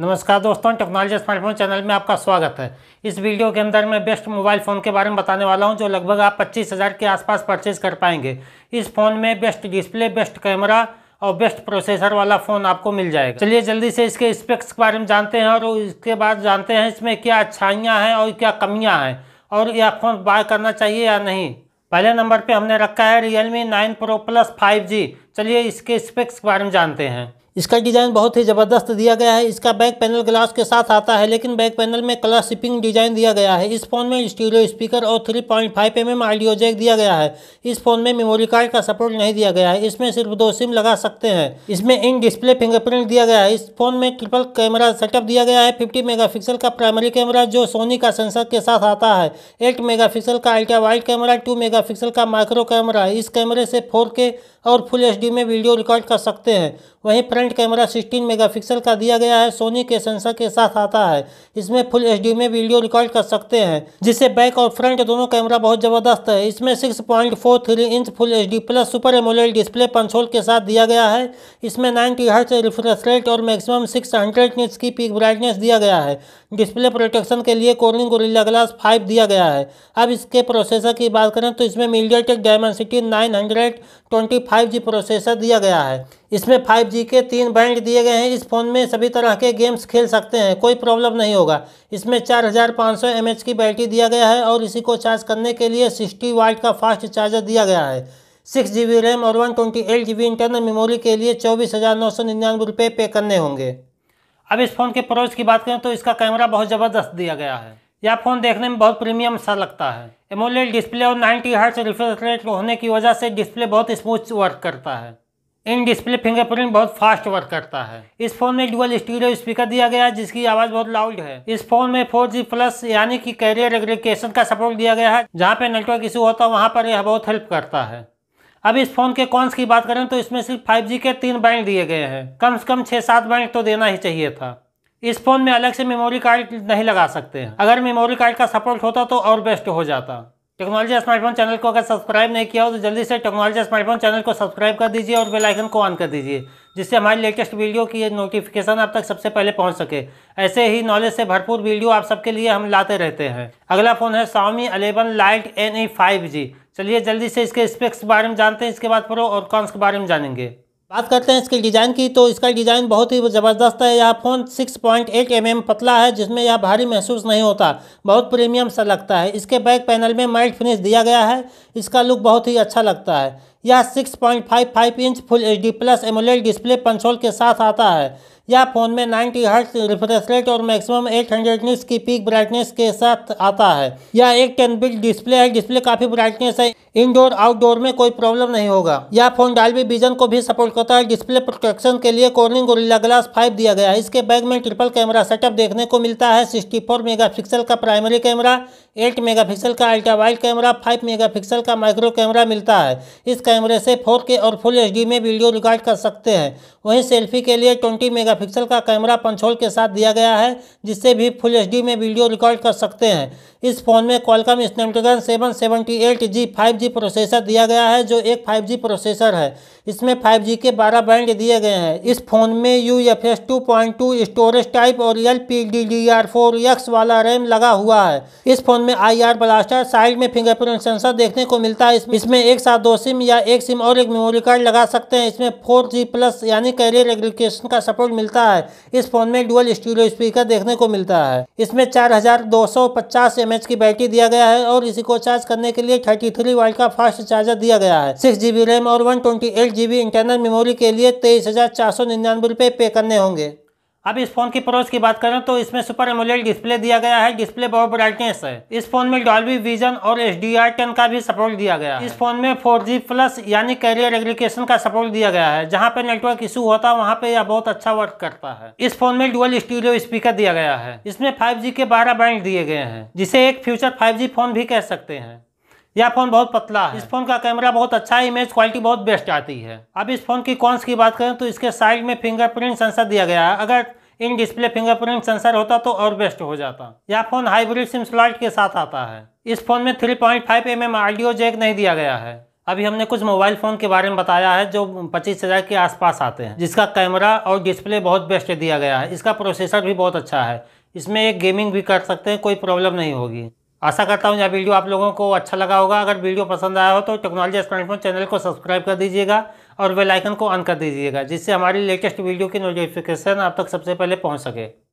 नमस्कार दोस्तों technology smartphone channel में आपका स्वागत है इस वीडियो के अंदर मैं बेस्ट मोबाइल फ़ोन के बारे में बताने वाला हूं जो लगभग आप पच्चीस हज़ार के आसपास परचेज़ कर पाएंगे इस फ़ोन में बेस्ट डिस्प्ले बेस्ट कैमरा और बेस्ट प्रोसेसर वाला फ़ोन आपको मिल जाएगा चलिए जल्दी से इसके स्पेक्स के बारे में जानते हैं और इसके बाद जानते हैं इसमें क्या अच्छाइयाँ हैं और क्या कमियाँ हैं और यह फ़ोन बाय करना चाहिए या नहीं पहले नंबर पर हमने रखा है Realme nine pro plus five G चलिए इसके स्पेक्स के बारे में जानते हैं इसका डिज़ाइन बहुत ही ज़बरदस्त दिया गया है इसका बैक पैनल ग्लास के साथ आता है लेकिन बैक पैनल में कलर शिपिंग डिज़ाइन दिया गया है इस फ़ोन में स्टीरियो स्पीकर और 3.5 point five M M audio jack दिया गया है इस फ़ोन में मेमोरी कार्ड का सपोर्ट नहीं दिया गया है इसमें सिर्फ दो सिम लगा सकते हैं इसमें इन डिस्प्ले फिंगरप्रिंट दिया गया है इस फ़ोन में ट्रिपल कैमरा सेटअप दिया गया है फिफ्टी मेगापिक्सल का प्राइमरी कैमरा जो सोनी का सेंसर के साथ आता है एट मेगापिक्सल का ultra wide camera two megapixel का माइक्रो कैमरा इस कैमरे से फोर के और फुल एच में वीडियो रिकॉर्ड कर सकते हैं वहीं फ्रंट कैमरा 16 मेगापिक्सल का दिया गया है सोनी के सेंसर के साथ आता है इसमें फुल एच में वीडियो रिकॉर्ड कर सकते हैं जिससे बैक और फ्रंट दोनों कैमरा बहुत ज़बरदस्त है इसमें 6.43 inch full H plus super AMOLED display punch hole के साथ दिया गया है इसमें नाइन्टी हर्ट रिफ्रेश रेट और मैक्सिमम सिक्स हंड्रेड की पिक ब्राइटनेस दिया गया है डिस्प्ले प्रोटेक्शन के लिए कोलिंग गोरिल्ला ग्लास फाइव दिया गया है अब इसके प्रोसेसर की बात करें तो इसमें MediaTek Dimensity nine hundred twenty five G processor दिया गया है इसमें फाइव जी के तीन बैंड दिए गए हैं इस फ़ोन में सभी तरह के गेम्स खेल सकते हैं कोई प्रॉब्लम नहीं होगा इसमें चार हज़ार पाँच सौ एम एच की बैटरी दिया गया है और इसी को चार्ज करने के लिए सिक्सटी वाइट का फास्ट चार्जर दिया गया है सिक्स जी बी रैम और one twenty eight G B internal memory के लिए चौबीस हज़ार नौ सौ निन्यानवे रुपये पे करने होंगे अब इस फ़ोन के प्रोज की बात करें तो इसका कैमरा बहुत ज़बरदस्त दिया गया है यह फ़ोन देखने में बहुत प्रीमियम सा लगता है एमोलेड डिस्प्ले और 90 हर्ट्ज रिफ्रेश रेट होने की वजह से डिस्प्ले बहुत स्मूथ वर्क करता है इन डिस्प्ले फिंगरप्रिंट बहुत फास्ट वर्क करता है इस फोन में डुअल स्टीरियो स्पीकर दिया गया है जिसकी आवाज बहुत लाउड है इस फोन में 4G प्लस यानी कि कैरियर एग्रीकेशन का सपोर्ट दिया गया है जहाँ पे नेटवर्क इशू होता है वहाँ पर यह बहुत हेल्प करता है अब इस फोन के कॉन्स की बात करें तो इसमें सिर्फ फाइव के तीन बैंड दिए गए हैं कम से कम छः सात बैंड तो देना ही चाहिए था इस फ़ोन में अलग से मेमोरी कार्ड नहीं लगा सकते हैं अगर मेमोरी कार्ड का सपोर्ट होता तो और बेस्ट हो जाता टेक्नोलॉजी स्मार्टफोन चैनल को अगर सब्सक्राइब नहीं किया हो तो जल्दी से टेक्नोलॉजी स्मार्टफोन चैनल को सब्सक्राइब कर दीजिए और बेल आइकन को ऑन कर दीजिए जिससे हमारी लेटेस्ट वीडियो की नोटिफिकेशन आप तक सबसे पहले पहुंच सके ऐसे ही नॉलेज से भरपूर वीडियो आप सबके लिए हम लाते रहते हैं अगला फ़ोन है Xiaomi eleven lite N E five G चलिए जल्दी से इसके स्पेक्स के बारे में जानते हैं इसके बाद प्रो और कॉन्स के बारे में जानेंगे बात करते हैं इसके डिज़ाइन की तो इसका डिज़ाइन बहुत ही ज़बरदस्त है यह फ़ोन 6.8 पॉइंट mm पतला है जिसमें यह भारी महसूस नहीं होता बहुत प्रीमियम सा लगता है इसके बैक पैनल में माइल्ड फिनिश दिया गया है इसका लुक बहुत ही अच्छा लगता है यह 6.55 inch full H D plus AMOLED display punch hole के साथ आता है यह फ़ोन में 90 हर्ट्स रिफ्रेश रेट और मैक्सिमम 800 हंड्रेड की पीक ब्राइटनेस के साथ आता है यह एक टेन बिल डिस्प्ले है डिस्प्ले काफ़ी ब्राइटनेस है इंडोर आउटडोर में कोई प्रॉब्लम नहीं होगा यह फ़ोन डालबी विजन को भी सपोर्ट करता है डिस्प्ले प्रोटेक्शन के लिए कॉर्निंग और ग्लास फाइव दिया गया है इसके बैग में ट्रिपल कैमरा सेटअप देखने को मिलता है सिक्सटी फोर का प्राइमरी कैमरा एट मेगा का ultra wide camera five mega का माइक्रो कैमरा मिलता है इस कैमरे से फोर और फुल एच में वीडियो रिकॉर्ड कर सकते हैं वहीं सेल्फी के लिए ट्वेंटी मेगा मेगापिक्सल का कैमरा पंचोल के साथ दिया गया है जिससे भी फुल एच में वीडियो रिकॉर्ड कर सकते हैं इस फ़ोन में Qualcomm Snapdragon seven seventy eight G five G processor दिया गया है जो एक फाइव जी प्रोसेसर है इसमें फाइव जी के बारह बैंड दिए गए हैं इस फ़ोन में U F S two point two storage type और L P D D R four X वाला रैम लगा हुआ है इस फ़ोन में आई आर ब्लास्टर साइड में फिंगरप्रिंट सेंसर देखने को मिलता है इसमें एक साथ दो सिम या एक सिम और एक मेमोरी कार्ड लगा सकते हैं इसमें फोर जी प्लस यानी कैरियर एग्रीकेशन का सपोर्ट मिलता मिलता है इस फ़ोन में डुअल स्टूडियो स्पीकर देखने को मिलता है इसमें 4250 एमएच की बैटरी दिया गया है और इसी को चार्ज करने के लिए 33 वाल्ट का फास्ट चार्जर दिया गया है सिक्स जीबी रैम और वन ट्वेंटी इंटरनल मेमोरी के लिए तेईस हजार चार सौ निन्यानवे रुपये पे करने होंगे अब इस फोन की प्रोस की बात करें तो इसमें सुपर एमोलेड डिस्प्ले दिया गया है डिस्प्ले बहुत ब्राइटनेस है इस फोन में डॉल्बी विजन और एच डी आर टेन का भी सपोर्ट दिया गया है इस फोन में फोर जी प्लस यानी कैरियर एग्रीकेशन का सपोर्ट दिया गया है जहाँ पे नेटवर्क इशू होता है वहाँ पे यह बहुत अच्छा वर्क करता है इस फोन में डुअल स्टूडियो स्पीकर दिया गया है इसमें फाइव के बारह बैंड दिए गए हैं जिसे एक फ्यूचर फाइव फोन भी कह सकते हैं यह फ़ोन बहुत पतला है इस फोन का कैमरा बहुत अच्छा है इमेज क्वालिटी बहुत बेस्ट आती है अब इस फोन की कॉन्स की बात करें तो इसके साइड में फिंगरप्रिंट सेंसर दिया गया है अगर इन डिस्प्ले फिंगरप्रिंट सेंसर होता तो और बेस्ट हो जाता यह फोन हाइब्रिड सिम स्लॉट के साथ आता है इस फोन में 3.5 पॉइंट mm ऑडियो जैक नहीं दिया गया है अभी हमने कुछ मोबाइल फ़ोन के बारे में बताया है जो 25,000 के आसपास आते हैं जिसका कैमरा और डिस्प्ले बहुत बेस्ट दिया गया है इसका प्रोसेसर भी बहुत अच्छा है इसमें एक गेमिंग भी कर सकते हैं कोई प्रॉब्लम नहीं होगी आशा करता हूँ यह वीडियो आप लोगों को अच्छा लगा होगा अगर वीडियो पसंद आया हो तो टेक्नोलॉजी एक्सपेंट चैनल को सब्सक्राइब कर दीजिएगा और बेल आइकन को ऑन कर दीजिएगा जिससे हमारी लेटेस्ट वीडियो की नोटिफिकेशन आप तक सबसे पहले पहुँच सके